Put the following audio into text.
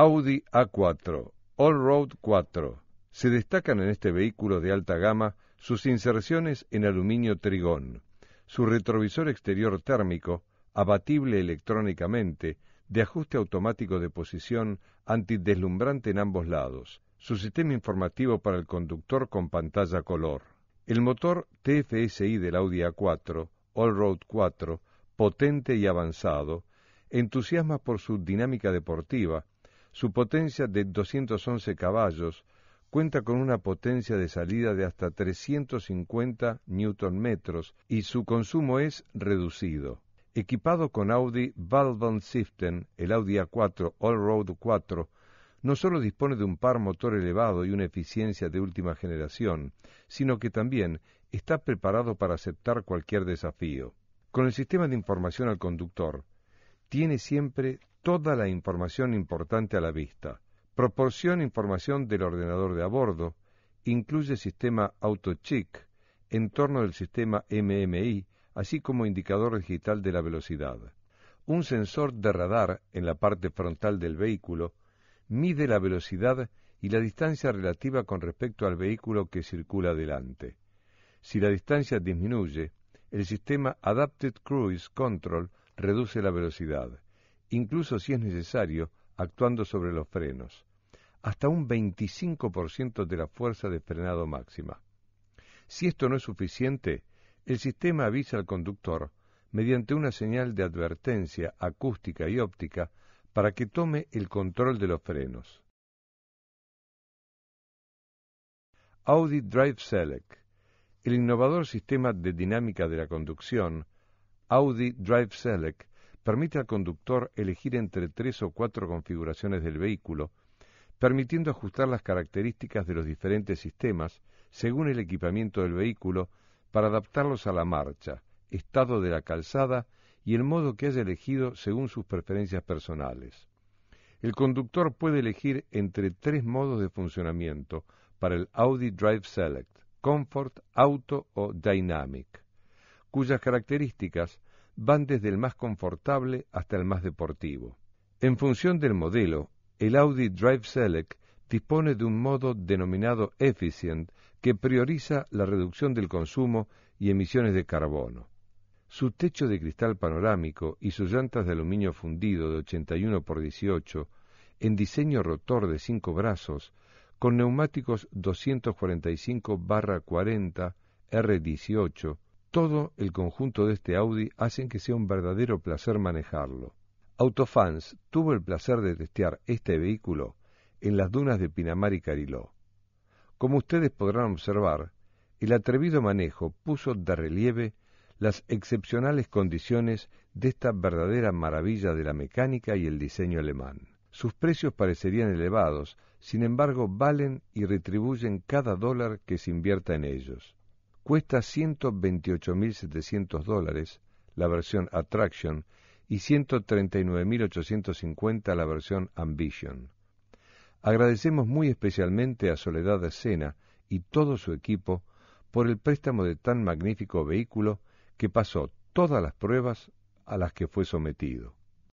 Audi A4, Allroad 4. Se destacan en este vehículo de alta gama sus inserciones en aluminio trigón, su retrovisor exterior térmico, abatible electrónicamente, de ajuste automático de posición antideslumbrante en ambos lados, su sistema informativo para el conductor con pantalla color. El motor TFSI del Audi A4, Allroad 4, potente y avanzado, entusiasma por su dinámica deportiva, su potencia de 211 caballos cuenta con una potencia de salida de hasta 350 Nm y su consumo es reducido. Equipado con Audi Valvan Siften, el Audi A4 Allroad 4 no solo dispone de un par motor elevado y una eficiencia de última generación, sino que también está preparado para aceptar cualquier desafío. Con el sistema de información al conductor, tiene siempre toda la información importante a la vista. Proporciona información del ordenador de a bordo, incluye sistema en torno del sistema MMI, así como indicador digital de la velocidad. Un sensor de radar en la parte frontal del vehículo mide la velocidad y la distancia relativa con respecto al vehículo que circula delante. Si la distancia disminuye, el sistema Adapted Cruise Control reduce la velocidad incluso si es necesario, actuando sobre los frenos, hasta un 25% de la fuerza de frenado máxima. Si esto no es suficiente, el sistema avisa al conductor mediante una señal de advertencia acústica y óptica para que tome el control de los frenos. Audi Drive Select, el innovador sistema de dinámica de la conducción, Audi Drive Select permite al conductor elegir entre tres o cuatro configuraciones del vehículo, permitiendo ajustar las características de los diferentes sistemas según el equipamiento del vehículo para adaptarlos a la marcha, estado de la calzada y el modo que haya elegido según sus preferencias personales. El conductor puede elegir entre tres modos de funcionamiento para el Audi Drive Select, Comfort, Auto o Dynamic, cuyas características van desde el más confortable hasta el más deportivo. En función del modelo, el Audi Drive Select dispone de un modo denominado Efficient que prioriza la reducción del consumo y emisiones de carbono. Su techo de cristal panorámico y sus llantas de aluminio fundido de 81 por 18, en diseño rotor de cinco brazos, con neumáticos 245-40 R18, todo el conjunto de este Audi hacen que sea un verdadero placer manejarlo. Autofans tuvo el placer de testear este vehículo en las dunas de Pinamar y Cariló. Como ustedes podrán observar, el atrevido manejo puso de relieve las excepcionales condiciones de esta verdadera maravilla de la mecánica y el diseño alemán. Sus precios parecerían elevados, sin embargo valen y retribuyen cada dólar que se invierta en ellos cuesta 128.700 dólares la versión Attraction y 139.850 la versión Ambition. Agradecemos muy especialmente a Soledad Sena y todo su equipo por el préstamo de tan magnífico vehículo que pasó todas las pruebas a las que fue sometido.